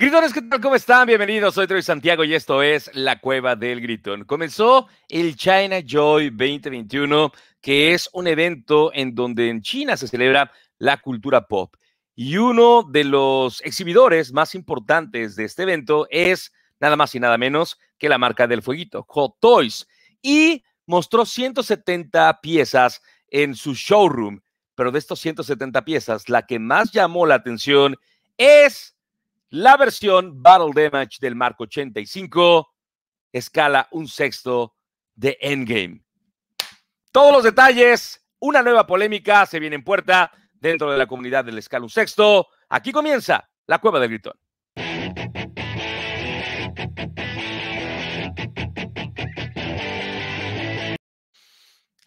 Gritones, ¿qué tal? ¿Cómo están? Bienvenidos, soy Troy Santiago y esto es La Cueva del Gritón. Comenzó el China Joy 2021, que es un evento en donde en China se celebra la cultura pop. Y uno de los exhibidores más importantes de este evento es nada más y nada menos que la marca del fueguito, Hot Toys. Y mostró 170 piezas en su showroom, pero de estos 170 piezas, la que más llamó la atención es la versión Battle Damage del Marco 85 escala un sexto de Endgame. Todos los detalles, una nueva polémica se viene en puerta dentro de la comunidad del escala un sexto. Aquí comienza la cueva de gritón.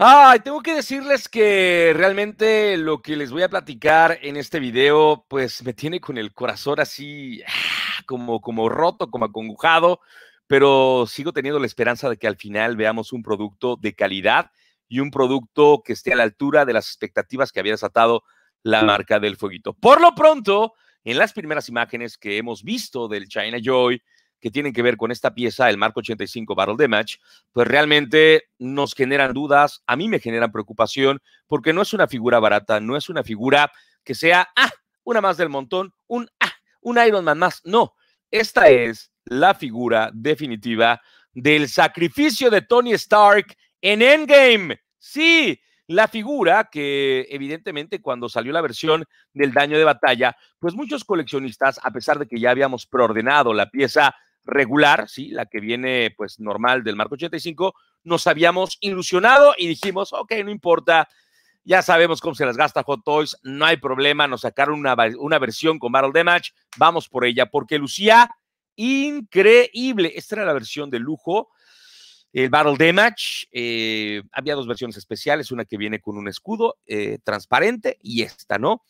Ay, tengo que decirles que realmente lo que les voy a platicar en este video, pues me tiene con el corazón así ah, como, como roto, como acongujado. pero sigo teniendo la esperanza de que al final veamos un producto de calidad y un producto que esté a la altura de las expectativas que había desatado la marca del fueguito. Por lo pronto, en las primeras imágenes que hemos visto del China Joy, que tienen que ver con esta pieza, el Marco 85 Battle Damage, pues realmente nos generan dudas, a mí me generan preocupación, porque no es una figura barata, no es una figura que sea, ah, una más del montón, un, ah, un Iron Man más. No, esta es la figura definitiva del sacrificio de Tony Stark en Endgame. Sí, la figura que evidentemente cuando salió la versión del daño de batalla, pues muchos coleccionistas, a pesar de que ya habíamos preordenado la pieza regular, ¿sí? la que viene pues normal del marco 85, nos habíamos ilusionado y dijimos, ok, no importa, ya sabemos cómo se las gasta Hot Toys, no hay problema, nos sacaron una, versión con Battle Damage, vamos por ella, porque lucía increíble. Esta era la versión de lujo, el Battle Damage. Eh, había dos versiones especiales, una que viene con un escudo eh, transparente y esta, ¿no?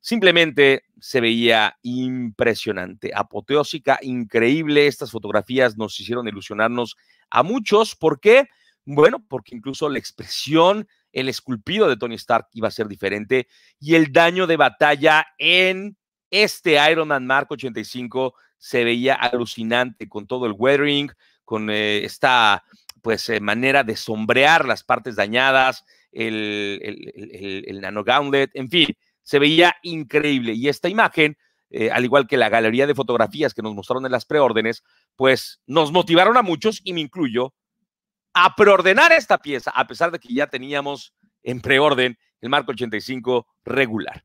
Simplemente se veía impresionante, apoteósica, increíble. Estas fotografías nos hicieron ilusionarnos a muchos. ¿Por qué? Bueno, porque incluso la expresión, el esculpido de Tony Stark iba a ser diferente y el daño de batalla en este Iron Man Mark 85 se veía alucinante con todo el weathering, con eh, esta pues eh, manera de sombrear las partes dañadas, el nano gauntlet, en fin, se veía increíble. Y esta imagen, eh, al igual que la galería de fotografías que nos mostraron en las preórdenes, pues nos motivaron a muchos, y me incluyo, a preordenar esta pieza, a pesar de que ya teníamos en preorden el Marco 85 regular.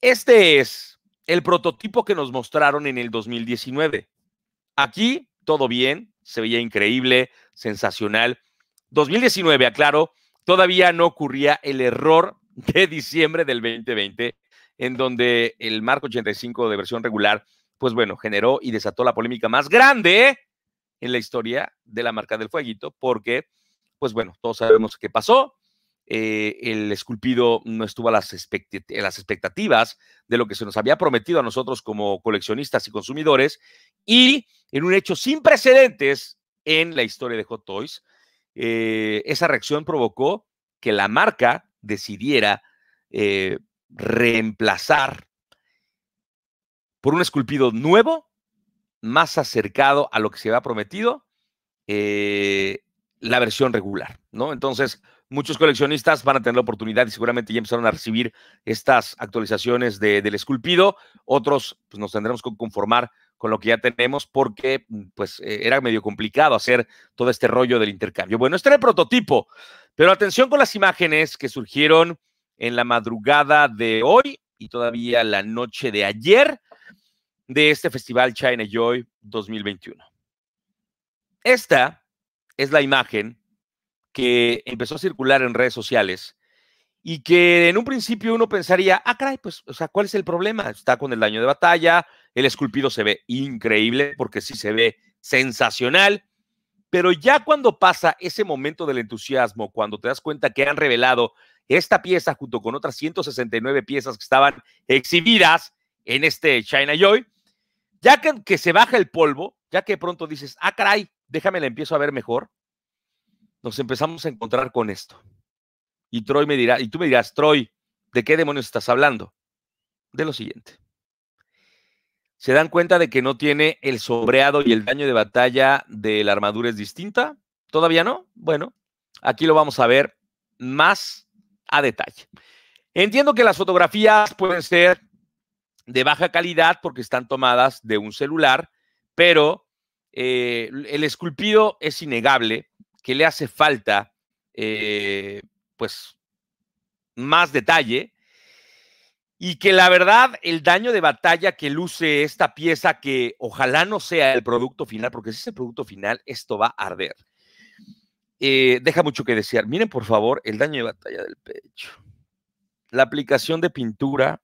Este es el prototipo que nos mostraron en el 2019. Aquí todo bien, se veía increíble, sensacional. 2019, aclaro, todavía no ocurría el error de diciembre del 2020, en donde el marco 85 de versión regular, pues bueno, generó y desató la polémica más grande en la historia de la marca del fueguito, porque, pues bueno, todos sabemos qué pasó. Eh, el esculpido no estuvo a las, expectativas de lo que se nos había prometido a nosotros como coleccionistas y consumidores, y en un hecho sin precedentes en la historia de Hot Toys, eh, esa reacción provocó que la marca decidiera eh, reemplazar por un esculpido nuevo, más acercado a lo que se había prometido, eh, la versión regular, ¿no? Entonces, muchos coleccionistas van a tener la oportunidad y seguramente ya empezaron a recibir estas actualizaciones del esculpido. Otros, pues, nos tendremos que conformar con lo que ya tenemos porque, pues, eh, era medio complicado hacer todo este rollo del intercambio. Bueno, este era el prototipo pero atención con las imágenes que surgieron en la madrugada de hoy y todavía la noche de ayer de este festival China Joy 2021. Esta es la imagen que empezó a circular en redes sociales y que en un principio uno pensaría, ah, caray, pues, o sea, ¿cuál es el problema? Está con el daño de batalla, el esculpido se ve increíble porque sí se ve sensacional, pero ya cuando pasa ese momento del entusiasmo, cuando te das cuenta que han revelado esta pieza junto con otras 169 piezas que estaban exhibidas en este China Joy, ya que, se baja el polvo, ya que pronto dices, ah, caray, déjame la empiezo a ver mejor, nos empezamos a encontrar con esto. Y Troy me dirá, y tú me dirás, Troy, ¿de qué demonios estás hablando? De lo siguiente. ¿Se dan cuenta de que no tiene el sobreado y el daño de batalla de la armadura es distinta? ¿Todavía no? Bueno, aquí lo vamos a ver más a detalle. Entiendo que las fotografías pueden ser de baja calidad porque están tomadas de un celular, pero eh, el esculpido es innegable que le hace falta eh, pues más detalle y que la verdad el daño de batalla que luce esta pieza, que ojalá no sea el producto final, porque si es el producto final, esto va a arder. Eh, deja mucho que desear. Miren, por favor, el daño de batalla del pecho. La aplicación de pintura,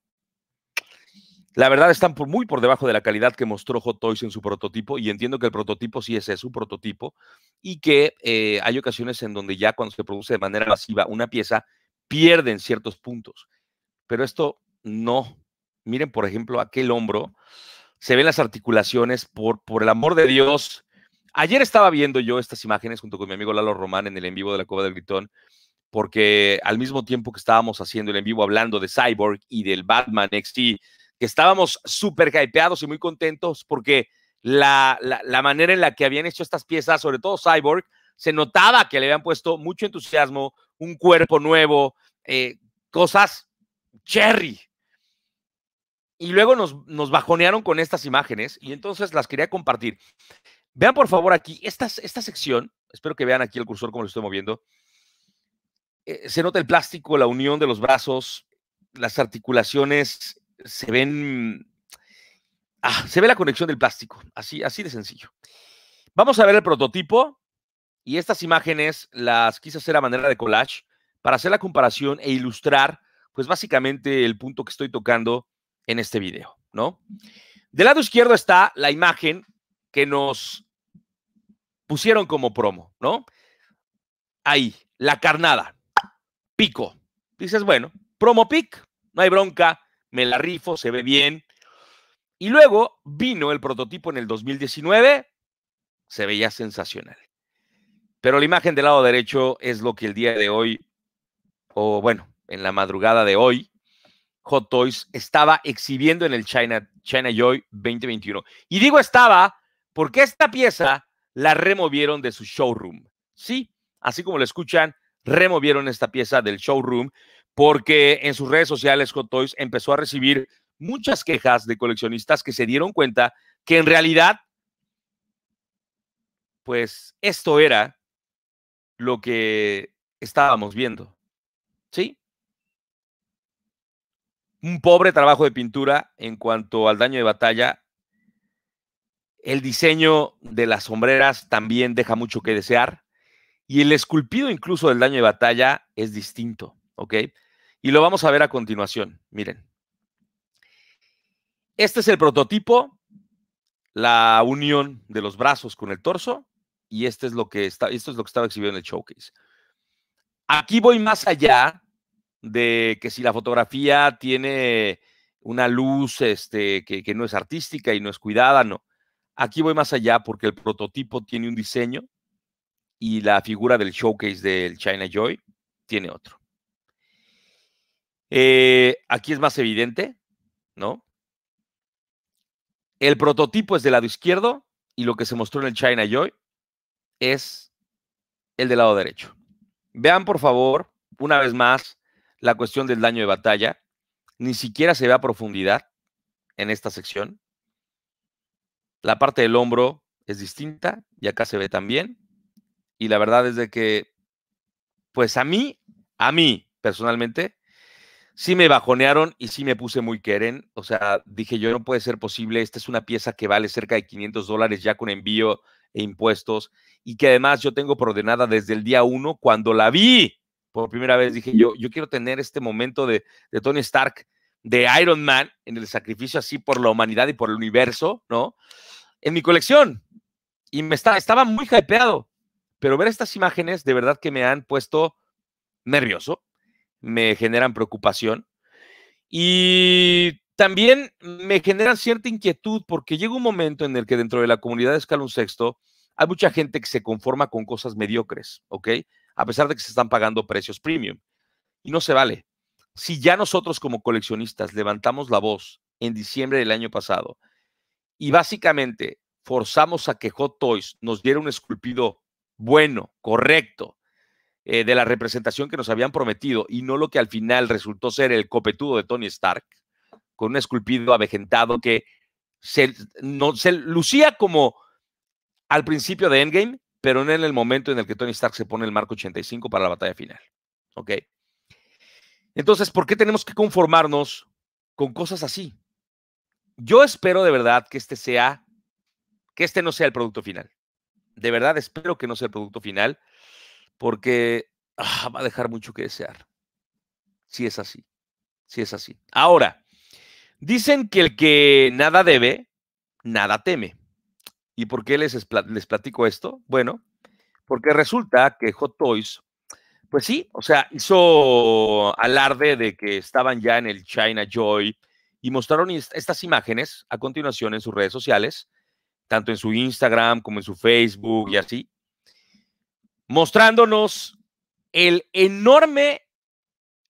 la verdad, están muy por debajo de la calidad que mostró Hot Toys en su prototipo, y entiendo que el prototipo sí es su prototipo, y que eh, hay ocasiones en donde ya cuando se produce de manera masiva una pieza, pierden ciertos puntos. Pero esto no. Miren, por ejemplo, aquel hombro. Se ven las articulaciones, por, por el amor de Dios. Ayer estaba viendo yo estas imágenes junto con mi amigo Lalo Román en el en vivo de la Cueva del Gritón, porque al mismo tiempo que estábamos haciendo el en vivo hablando de Cyborg y del Batman XT, que estábamos súper hypeados y muy contentos porque la, manera en la que habían hecho estas piezas, sobre todo Cyborg, se notaba que le habían puesto mucho entusiasmo, un cuerpo nuevo, eh, cosas cherry, y luego nos, bajonearon con estas imágenes y entonces las quería compartir. Vean por favor aquí, esta, esta sección, espero que vean aquí el cursor como lo estoy moviendo, eh, se nota el plástico, la unión de los brazos, las articulaciones se ven Ah, se ve la conexión del plástico, así, así de sencillo. Vamos a ver el prototipo y estas imágenes las quise hacer a manera de collage para hacer la comparación e ilustrar, pues básicamente el punto que estoy tocando en este video, ¿no? Del lado izquierdo está la imagen que nos pusieron como promo, ¿no? Ahí, la carnada, pico. Dices, bueno, promo pic, no hay bronca, me la rifo, se ve bien. Y luego vino el prototipo en el 2019, se veía sensacional. Pero la imagen del lado derecho es lo que el día de hoy, o bueno, en la madrugada de hoy, Hot Toys estaba exhibiendo en el China, China Joy 2021. Y digo estaba porque esta pieza la removieron de su showroom. Sí, así como lo escuchan, removieron esta pieza del showroom porque en sus redes sociales Hot Toys empezó a recibir muchas quejas de coleccionistas que se dieron cuenta que en realidad, pues esto era lo que estábamos viendo. ¿Sí? un pobre trabajo de pintura en cuanto al daño de batalla. El diseño de las sombreras también deja mucho que desear. Y el esculpido incluso del daño de batalla es distinto, ¿ok? Y lo vamos a ver a continuación. Miren. Este es el prototipo, la unión de los brazos con el torso, y este es lo que está, esto es lo que estaba exhibido en el showcase. Aquí voy más allá de que si la fotografía tiene una luz este, que, no es artística y no es cuidada, no. Aquí voy más allá porque el prototipo tiene un diseño y la figura del showcase del China Joy tiene otro. Eh, aquí es más evidente, ¿no? El prototipo es del lado izquierdo y lo que se mostró en el China Joy es el del lado derecho. Vean, por favor, una vez más, la cuestión del daño de batalla. Ni siquiera se ve a profundidad en esta sección. La parte del hombro es distinta y acá se ve también. Y la verdad es de que, pues a mí, a mí personalmente, sí me bajonearon y sí me puse muy queren. O sea, dije yo, no puede ser posible. Esta es una pieza que vale cerca de 500 dólares ya con envío e impuestos y que además yo tengo por ordenada desde el día 1 cuando la vi por primera vez dije yo, yo quiero tener este momento de, Tony Stark, de Iron Man, en el sacrificio así por la humanidad y por el universo, ¿no? En mi colección. Y me estaba muy hypeado. Pero ver estas imágenes de verdad que me han puesto nervioso, me generan preocupación y también me generan cierta inquietud porque llega un momento en el que dentro de la comunidad de Escalón Sexto hay mucha gente que se conforma con cosas mediocres, ¿ok? a pesar de que se están pagando precios premium. Y no se vale. Si ya nosotros como coleccionistas levantamos la voz en diciembre del año pasado y básicamente forzamos a que Hot Toys nos diera un esculpido bueno, correcto, eh, de la representación que nos habían prometido y no lo que al final resultó ser el copetudo de Tony Stark, con un esculpido avejentado que no, se lucía como al principio de Endgame, pero no en el momento en el que Tony Stark se pone el marco 85 para la batalla final. ¿Ok? Entonces, ¿por qué tenemos que conformarnos con cosas así? Yo espero de verdad que este sea, que este no sea el producto final. De verdad espero que no sea el producto final, porque ah, va a dejar mucho que desear. Si es así, si es así. Ahora, dicen que el que nada debe, nada teme. ¿Y por qué les, les platico esto? Bueno, porque resulta que Hot Toys, pues sí, o sea, hizo alarde de que estaban ya en el China Joy y mostraron estas imágenes a continuación en sus redes sociales, tanto en su Instagram como en su Facebook y así, mostrándonos el enorme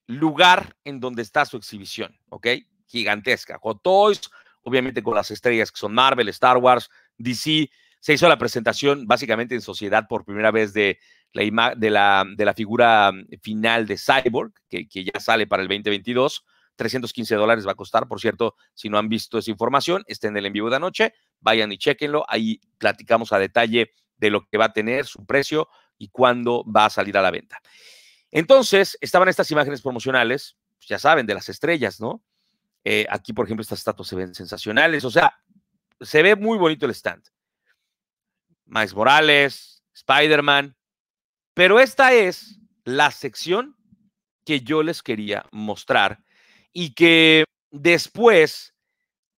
lugar en donde está su exhibición, ¿ok? Gigantesca. Hot Toys, obviamente con las estrellas que son Marvel, Star Wars, DC se hizo la presentación básicamente en sociedad por primera vez de la, de la, de la figura final de Cyborg, que, que ya sale para el 2022. 315 dólares va a costar, por cierto, si no han visto esa información, estén en el en vivo de anoche, vayan y chequenlo, ahí platicamos a detalle de lo que va a tener, su precio y cuándo va a salir a la venta. Entonces, estaban estas imágenes promocionales, pues, ya saben, de las estrellas, ¿no? Eh, aquí, por ejemplo, estas estatuas se ven sensacionales, o sea, se ve muy bonito el stand. Max Morales, Spider-Man. Pero esta es la sección que yo les quería mostrar y que después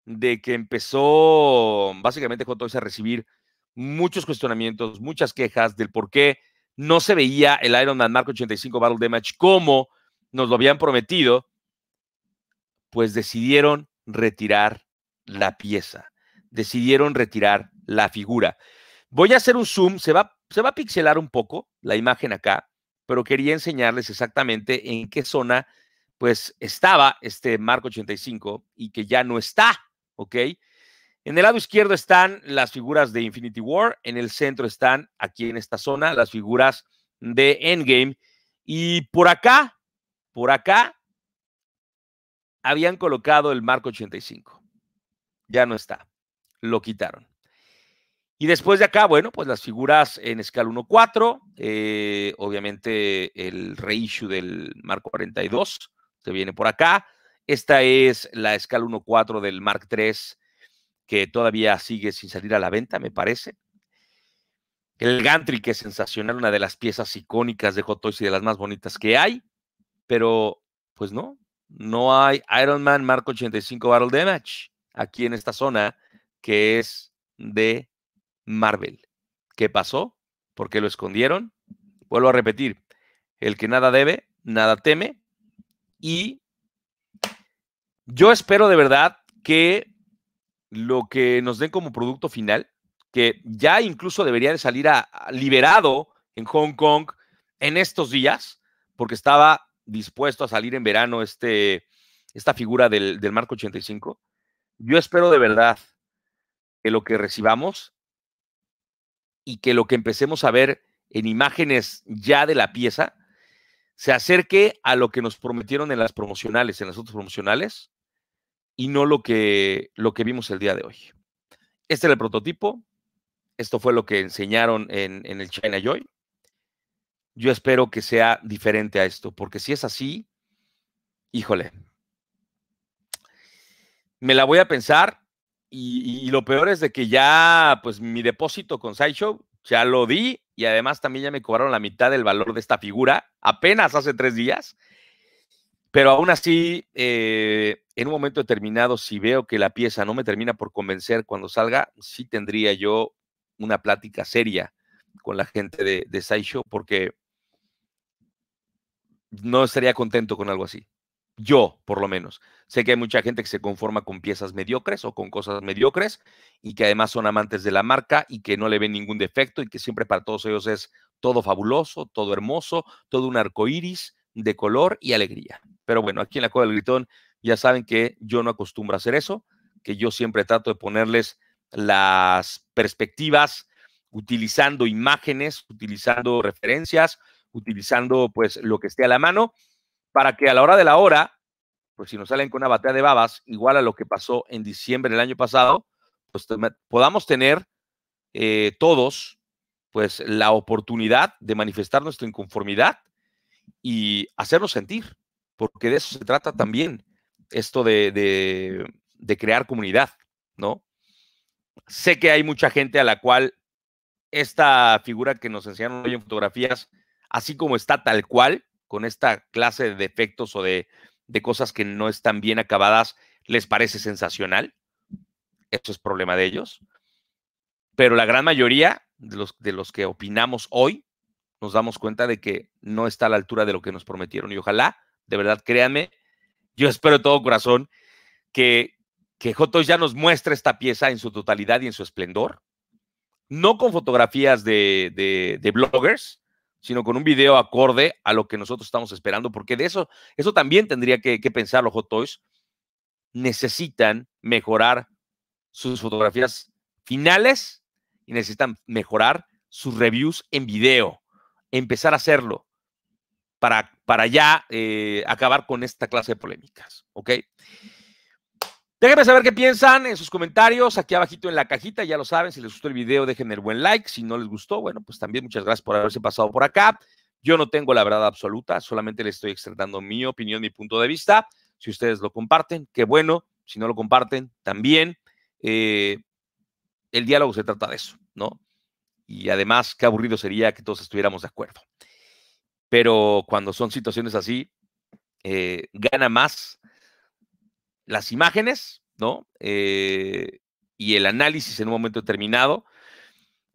de que empezó básicamente con a recibir muchos cuestionamientos, muchas quejas del por qué no se veía el Iron Man Mark 85 Battle Damage como nos lo habían prometido, pues decidieron retirar la pieza decidieron retirar la figura. Voy a hacer un zoom, se va, se va a pixelar un poco la imagen acá, pero quería enseñarles exactamente en qué zona pues estaba este Marco 85 y que ya no está, ¿ok? En el lado izquierdo están las figuras de Infinity War, en el centro están aquí en esta zona las figuras de Endgame y por acá, por acá habían colocado el Marco 85. Ya no está lo quitaron. Y después de acá, bueno, pues las figuras en escala 1.4, eh, obviamente el reissue del Mark 42 se viene por acá. Esta es la escala 1.4 del Mark 3 que todavía sigue sin salir a la venta, me parece. El Gantry, que es sensacional, una de las piezas icónicas de Hot Toys y de las más bonitas que hay, pero pues no, no hay Iron Man Mark 85 Battle Damage aquí en esta zona que es de Marvel. ¿Qué pasó? ¿Por qué lo escondieron? Vuelvo a repetir, el que nada debe, nada teme. Y yo espero de verdad que lo que nos den como producto final, que ya incluso debería de salir a, liberado en Hong Kong en estos días, porque estaba dispuesto a salir en verano este, esta figura del, del Marco 85. Yo espero de verdad que lo que recibamos y que lo que empecemos a ver en imágenes ya de la pieza se acerque a lo que nos prometieron en las promocionales, en las otras promocionales, y no lo que, lo que vimos el día de hoy. Este era el prototipo, esto fue lo que enseñaron en, en el China Joy. Yo espero que sea diferente a esto, porque si es así, híjole, me la voy a pensar y, lo peor es de que ya, pues mi depósito con Sideshow ya lo di y además también ya me cobraron la mitad del valor de esta figura apenas hace tres días. Pero aún así, eh, en un momento determinado, si veo que la pieza no me termina por convencer cuando salga, sí tendría yo una plática seria con la gente de, de Sideshow porque no estaría contento con algo así. Yo, por lo menos. Sé que hay mucha gente que se conforma con piezas mediocres o con cosas mediocres y que además son amantes de la marca y que no le ven ningún defecto y que siempre para todos ellos es todo fabuloso, todo hermoso, todo un arco iris de color y alegría. Pero bueno, aquí en la Cueva del Gritón ya saben que yo no acostumbro a hacer eso, que yo siempre trato de ponerles las perspectivas utilizando imágenes, utilizando referencias, utilizando pues lo que esté a la mano para que a la hora de la hora, pues si nos salen con una batea de babas, igual a lo que pasó en diciembre del año pasado, pues podamos tener eh, todos pues la oportunidad de manifestar nuestra inconformidad y hacernos sentir, porque de eso se trata también esto de, de, de crear comunidad, ¿no? Sé que hay mucha gente a la cual esta figura que nos enseñaron hoy en fotografías, así como está tal cual, con esta clase de defectos o de, cosas que no están bien acabadas les parece sensacional. Eso es problema de ellos. Pero la gran mayoría de los, de los que opinamos hoy nos damos cuenta de que no está a la altura de lo que nos prometieron. Y ojalá, de verdad, créanme, yo espero de todo corazón que, que ya nos muestre esta pieza en su totalidad y en su esplendor. No con fotografías de, de, de bloggers, sino con un video acorde a lo que nosotros estamos esperando, porque de eso, eso también tendría que, pensar los Hot Toys. Necesitan mejorar sus fotografías finales y necesitan mejorar sus reviews en video, empezar a hacerlo para, para ya eh, acabar con esta clase de polémicas, ¿ok? Déjenme saber qué piensan en sus comentarios aquí abajito en la cajita, ya lo saben, si les gustó el video dejen el buen like, si no les gustó, bueno, pues también muchas gracias por haberse pasado por acá. Yo no tengo la verdad absoluta, solamente les estoy externando mi opinión, mi punto de vista. Si ustedes lo comparten, qué bueno, si no lo comparten, también. Eh, el diálogo se trata de eso, ¿no? Y además, qué aburrido sería que todos estuviéramos de acuerdo. Pero cuando son situaciones así, eh, gana más las imágenes, ¿no? Eh, y el análisis en un momento determinado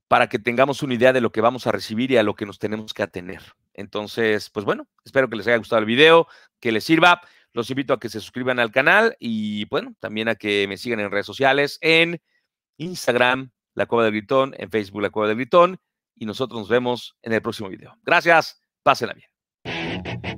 para que tengamos una idea de lo que vamos a recibir y a lo que nos tenemos que atener. Entonces, pues bueno, espero que les haya gustado el video, que les sirva. Los invito a que se suscriban al canal y bueno, también a que me sigan en redes sociales, en Instagram, La Cueva del Gritón, en Facebook, La Cueva del Gritón, y nosotros nos vemos en el próximo video. Gracias, pásenla bien.